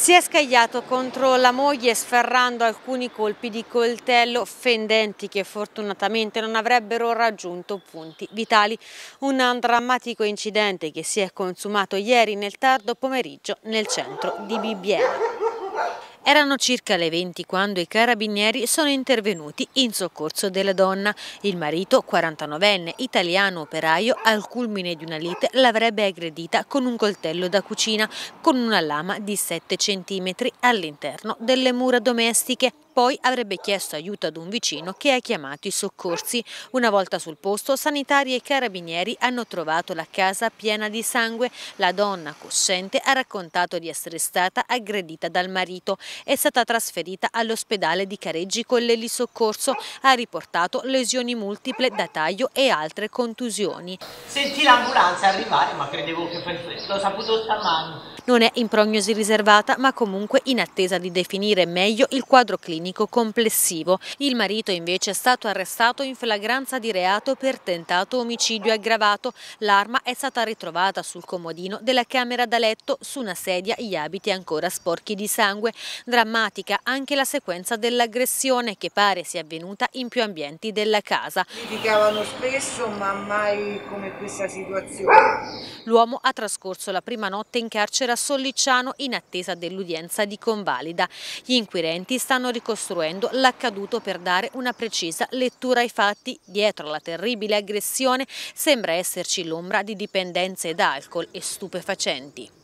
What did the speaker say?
Si è scagliato contro la moglie sferrando alcuni colpi di coltello fendenti che fortunatamente non avrebbero raggiunto punti vitali. Un drammatico incidente che si è consumato ieri nel tardo pomeriggio nel centro di Bibiera. Erano circa le 20 quando i carabinieri sono intervenuti in soccorso della donna. Il marito, 49enne, italiano operaio, al culmine di una lite l'avrebbe aggredita con un coltello da cucina con una lama di 7 cm all'interno delle mura domestiche. Poi avrebbe chiesto aiuto ad un vicino che ha chiamato i soccorsi. Una volta sul posto, sanitari e carabinieri hanno trovato la casa piena di sangue. La donna, cosciente, ha raccontato di essere stata aggredita dal marito. È stata trasferita all'ospedale di Careggi con Soccorso. Ha riportato lesioni multiple da taglio e altre contusioni. Sentì l'ambulanza arrivare, ma credevo che per questo, l'ho saputo stamani non è in prognosi riservata, ma comunque in attesa di definire meglio il quadro clinico complessivo. Il marito invece è stato arrestato in flagranza di reato per tentato omicidio aggravato. L'arma è stata ritrovata sul comodino della camera da letto, su una sedia gli abiti ancora sporchi di sangue. Drammatica anche la sequenza dell'aggressione che pare sia avvenuta in più ambienti della casa. Criticavano spesso ma mai come questa situazione. L'uomo ha trascorso la prima notte in carcere a Sollicciano in attesa dell'udienza di convalida. Gli inquirenti stanno ricostruendo l'accaduto per dare una precisa lettura ai fatti. Dietro alla terribile aggressione sembra esserci l'ombra di dipendenze da alcol e stupefacenti.